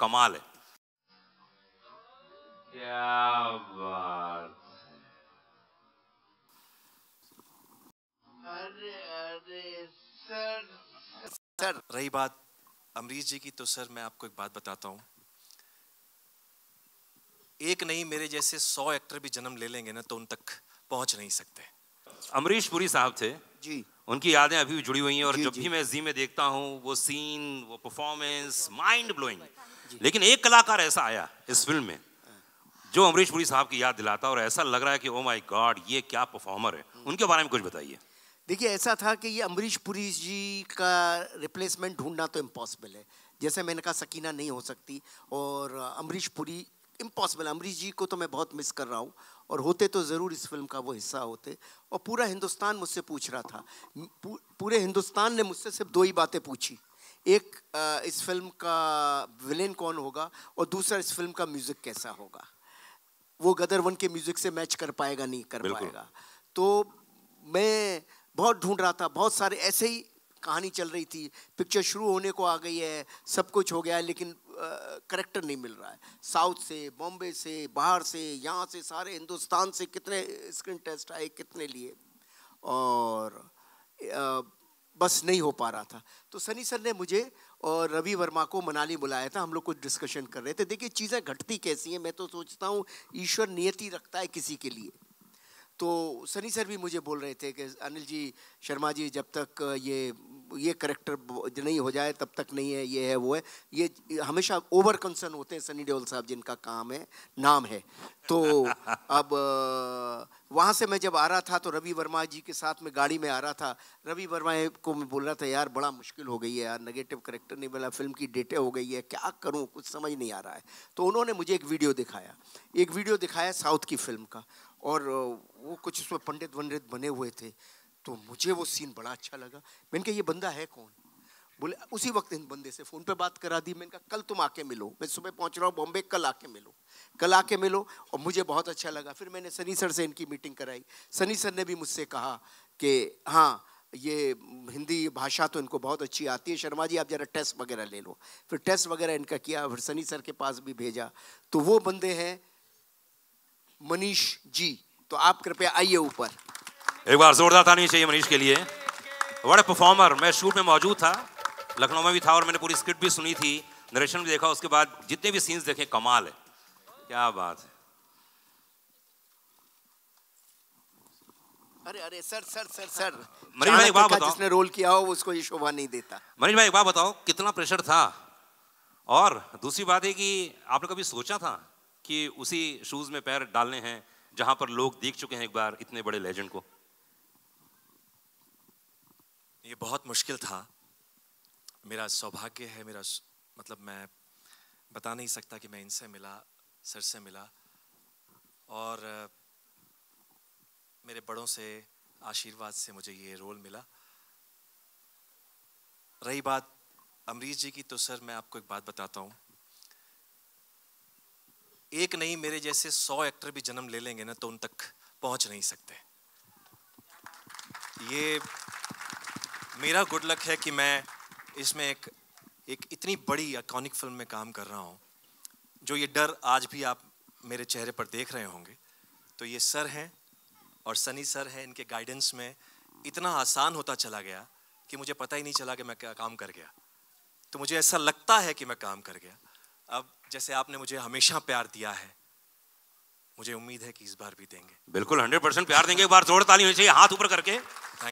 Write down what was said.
कमाल है क्या बात अरे अरे सर सर रही बात अमरीश जी की तो सर मैं आपको एक बात बताता हूँ एक नहीं मेरे जैसे सौ एक्टर भी जन्म ले लेंगे ना तो उन तक पहुंच नहीं सकते अमरीश पुरी साहब थे जी उनकी यादें अभी भी जुड़ी हुई हैं और जी, जब जी. भी मैं जी में देखता हूँ वो सीन वो परफॉर्मेंस माइंड ब्लोइंग लेकिन एक कलाकार ऐसा आया इस फिल्म में जो अमरीश पुरी साहब की याद दिलाता और ऐसा लग रहा है कि ओ माय गॉड ये क्या परफॉर्मर है उनके बारे में कुछ बताइए देखिए ऐसा था कि ये अमरीश पुरी जी का रिप्लेसमेंट ढूंढना तो इम्पॉसिबल है जैसे मैंने कहा सकीना नहीं हो सकती और अमरीश पुरी इम्पॉसिबल अमरीश जी को तो मैं बहुत मिस कर रहा हूँ और होते तो ज़रूर इस फिल्म का वो हिस्सा होते और पूरा हिंदुस्तान मुझसे पूछ रहा था पूरे हिंदुस्तान ने मुझसे सिर्फ दो ही बातें पूछी एक इस फिल्म का विलेन कौन होगा और दूसरा इस फिल्म का म्यूज़िक कैसा होगा वो गदर वन के म्यूज़िक से मैच कर पाएगा नहीं कर पाएगा तो मैं बहुत ढूंढ रहा था बहुत सारे ऐसे ही कहानी चल रही थी पिक्चर शुरू होने को आ गई है सब कुछ हो गया है लेकिन करेक्टर नहीं मिल रहा है साउथ से बॉम्बे से बाहर से यहाँ से सारे हिंदुस्तान से कितने स्क्रीन टेस्ट आए कितने लिए और आ, बस नहीं हो पा रहा था तो सनी सर ने मुझे और रवि वर्मा को मनाली बुलाया था हम लोग कुछ डिस्कशन कर रहे थे देखिए चीज़ें घटती कैसी हैं मैं तो सोचता हूँ ईश्वर नियति रखता है किसी के लिए तो सनी सर भी मुझे बोल रहे थे कि अनिल जी शर्मा जी जब तक ये ये करेक्टर नहीं हो जाए तब तक नहीं है ये है वो है ये हमेशा ओवर कंसर्न होते हैं सनी देओल साहब जिनका काम है नाम है तो अब वहाँ से मैं जब आ रहा था तो रवि वर्मा जी के साथ में गाड़ी में आ रहा था रवि वर्मा को मैं बोल रहा था यार बड़ा मुश्किल हो गई है यार नेगेटिव करेक्टर नहीं मिला फिल्म की डेटे हो गई है क्या करूँ कुछ समझ नहीं आ रहा है तो उन्होंने मुझे एक वीडियो दिखाया एक वीडियो दिखाया साउथ की फिल्म का और वो कुछ उसमें पंडित वंडित बने हुए थे तो मुझे वो सीन बड़ा अच्छा लगा मैंने कहा ये बंदा है कौन बोले उसी वक्त इन बंदे से फ़ोन पे बात करा दी मैंने कहा कल तुम आके मिलो मैं सुबह पहुंच रहा हूँ बॉम्बे कल आके मिलो कल आके मिलो और मुझे बहुत अच्छा लगा फिर मैंने सनी सर से इनकी मीटिंग कराई सनी सर ने भी मुझसे कहा कि हाँ ये हिंदी भाषा तो इनको बहुत अच्छी आती है शर्मा जी आप जरा टेस्ट वगैरह ले लो फिर टेस्ट वगैरह इनका किया फिर सनी सर के पास भी भेजा तो वो बंदे हैं मनीष जी तो आप कृपया आइए ऊपर एक बार जोरदार था नहीं चाहिए मनीष के लिए बड़े परफॉर्मर मैं शूट में मौजूद था लखनऊ में भी था और मैंने पूरी स्क्रिप्ट भी सुनी थी नरेशन भी देखा उसके बाद जितने भी सीन्स देखे कमाल है क्या बात है अरे अरे sir sir sir sir Manish भाई बात बताओ जिसने रोल किया हो उसको ये शोभा नहीं देता मनीष भाई एक बात बताओ कितना प्रेशर था और दूसरी बात है कि आपने कभी सोचा था कि उसी शूज में पैर डालने हैं जहां पर लोग देख चुके हैं एक बार इतने बड़े लेजेंड को ये बहुत मुश्किल था मेरा सौभाग्य है मेरा मतलब मैं बता नहीं सकता कि मैं इनसे मिला सर से मिला और मेरे बड़ों से आशीर्वाद से मुझे ये रोल मिला रही बात अमरीश जी की तो सर मैं आपको एक बात बताता हूँ एक नहीं मेरे जैसे सौ एक्टर भी जन्म ले लेंगे ना तो उन तक पहुंच नहीं सकते ये मेरा गुड लक है कि मैं इसमें एक एक इतनी बड़ी अकॉनिक फिल्म में काम कर रहा हूँ जो ये डर आज भी आप मेरे चेहरे पर देख रहे होंगे तो ये सर हैं और सनी सर हैं इनके गाइडेंस में इतना आसान होता चला गया कि मुझे पता ही नहीं चला कि मैं क्या काम कर गया तो मुझे ऐसा लगता है कि मैं काम कर गया अब जैसे आपने मुझे हमेशा प्यार दिया है मुझे उम्मीद है कि इस बार भी देंगे बिल्कुल हंड्रेड परसेंट प्यार देंगे एक बार जोर ताली होनी चाहिए हाथ ऊपर करके